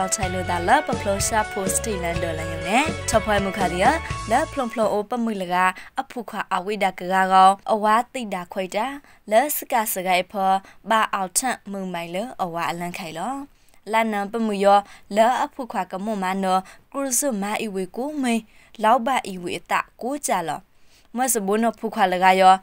ကောက်ချိုင်လို့တာလပပလောရှာပိုစတီလန်ဒေါ်လာယုံနဲ့ချပွဲမူခါဒီယလပလုံဖလုံအိုပမှုလကအဖုခါအဝိဒါကကကောင်အဝါတိတာခွိတာလစကစကဲဖဘာအောက်ထမူမိုင်လအဝါအလန်ခိုင်လောလာနံပမှုယောလအဖုခါကမွန်မနောကရုစုမအီဝေကိုမေလောက်ဘအီဝေတကိုကြလောမဆဘုန်ဖုခါလကယော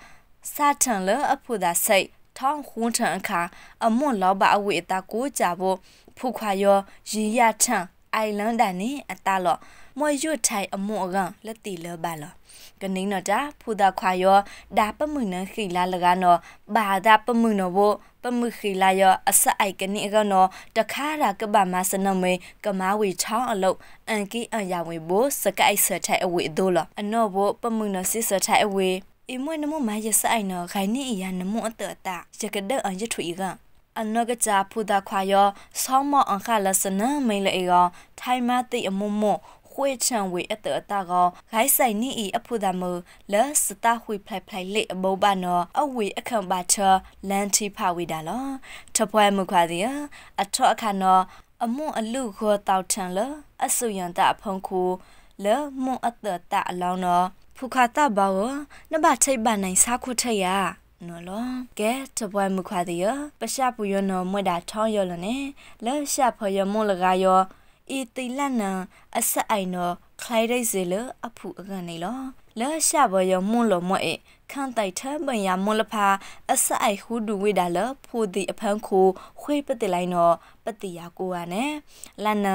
စာထန်လအဖုဒါစိတ်ထောင်းခုံထန်အခါအမွန်လောဘအဝိအတာကိုကြဖို့ဖုခွာရောရေရထန်အိုင်လန်ဒန်နီအတာလောမွေရွတ်ထိုင်အမွန်အကန်လက်တီလောပါလောကနင်းတော့တာဖူတာခွာရောဒါပမှုနခိလာလကနော်ဘာဒါပမှုနော်ဘပမှုခိလာရောအစအိုက်ကနိကနော်တခါရာကပမစနမေကမာဝီချောင်းအလုတ်အန်ကီအန်ရဝင်ဘစကိုက်ဆထိုင်အဝေဒိုလအနော်ဘပမှုနစစ်ဆထိုင်အဝေ i mo no mo ma ya sa ai no khai ni i ya no mo ta ta ya ka da an ya thu i ga an no ga cha phu da khwa yo so mo an kha la sa na mai la i ga thai ma ti a mo mo ွေချံဝေအတတကောခိုင်းဆိုင်နီဤအဖုဒမလစတဟွေဖလိုက်ဖလိုက်လေအဘောဘနောအဝေအခံပါချလန်တီဖဝေတာလောထပွဲမှုခွာစီအထော့အခါနောအမွန်အလူခောတောက်ထံလအဆူယန်တအဖုံခုလမွန်အတတအလောင်းနောဖူခါတာဘောနဘထိတ်ပနိုင်စာခုထက်ရနော်လောကဲတပွဲမူခါဒီယပရှပူယနော်မွဒါထောင်းရလနဲ့လဲရှဖော်ယမုလကယောဤတိလနအဆက်အိုင်နော်ခလိုက်ရိတ်စေလအဖူအကနေလောလဲရှာဘယမွန်လမွေခန့်တိုက်ထမယာမွန်လဖာအစိုက်ဟူဒူဝိဒါလဖိုဒီအဖန်ခိုခွေပတိလိုက်နော်ပတိယာကိုကနဲ့လန်န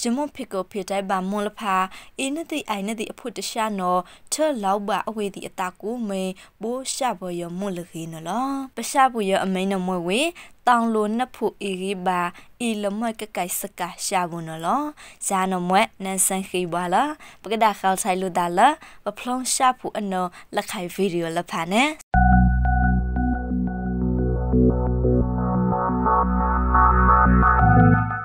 ရမွန်ဖိကိုဖိတိုင်ဘာမွန်လဖာအင်းနတိအိုင်နတိအဖို့တရှာနော်ထဲလောက်ပါအဝေဒီအတာကိုမေဘိုးရှာဘယမွန်လခင်းနော်ပရှာဘူးရအမိန်နမွေဝေတောင်လိုနဖူအီရီဘာအီလမွေကကိုက်စကရှာဘူးနော်ဇာနမွေနန်ဆန်ခိဘာလာပကဒါခောက်ဆိုင်လူဒါလာပဖလုံရှာဖူအနော်လက်ခိုင်ဗီဒီယိုလက်ဖာနဲ့